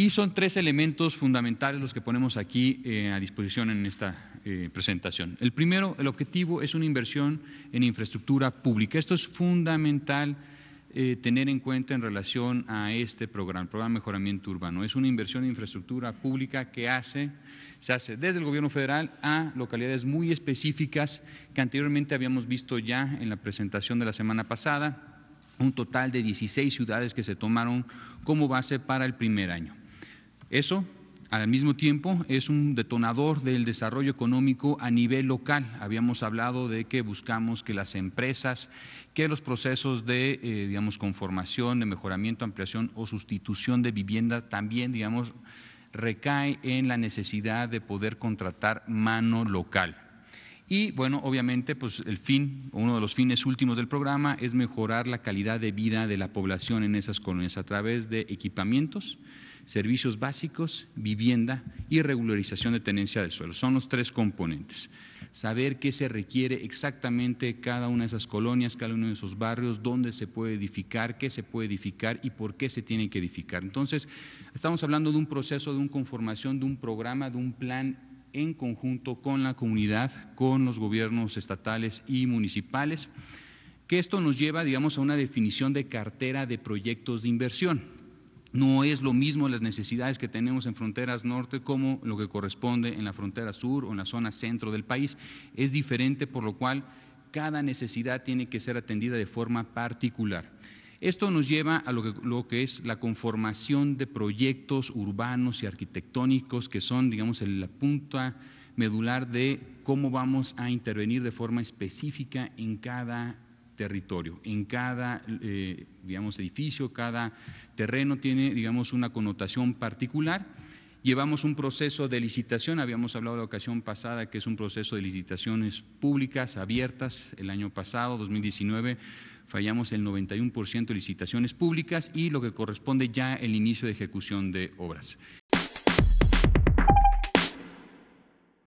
Y son tres elementos fundamentales los que ponemos aquí eh, a disposición en esta eh, presentación. El primero, el objetivo es una inversión en infraestructura pública. Esto es fundamental eh, tener en cuenta en relación a este programa, el programa de mejoramiento urbano. Es una inversión en infraestructura pública que hace, se hace desde el gobierno federal a localidades muy específicas que anteriormente habíamos visto ya en la presentación de la semana pasada, un total de 16 ciudades que se tomaron como base para el primer año. Eso, al mismo tiempo, es un detonador del desarrollo económico a nivel local. Habíamos hablado de que buscamos que las empresas, que los procesos de, eh, digamos, conformación, de mejoramiento, ampliación o sustitución de viviendas también, digamos, recae en la necesidad de poder contratar mano local. Y bueno, obviamente, pues el fin, uno de los fines últimos del programa es mejorar la calidad de vida de la población en esas colonias a través de equipamientos, servicios básicos, vivienda y regularización de tenencia del suelo. Son los tres componentes. Saber qué se requiere exactamente cada una de esas colonias, cada uno de esos barrios, dónde se puede edificar, qué se puede edificar y por qué se tiene que edificar. Entonces, estamos hablando de un proceso, de una conformación, de un programa, de un plan en conjunto con la comunidad, con los gobiernos estatales y municipales, que esto nos lleva, digamos, a una definición de cartera de proyectos de inversión. No es lo mismo las necesidades que tenemos en fronteras norte como lo que corresponde en la frontera sur o en la zona centro del país. Es diferente, por lo cual cada necesidad tiene que ser atendida de forma particular. Esto nos lleva a lo que, es la conformación de proyectos urbanos y arquitectónicos que son, digamos, la punta medular de cómo vamos a intervenir de forma específica en cada territorio. En cada, eh, digamos, edificio, cada terreno tiene, digamos, una connotación particular. Llevamos un proceso de licitación, habíamos hablado la ocasión pasada que es un proceso de licitaciones públicas abiertas el año pasado, 2019 fallamos el 91% de licitaciones públicas y lo que corresponde ya el inicio de ejecución de obras.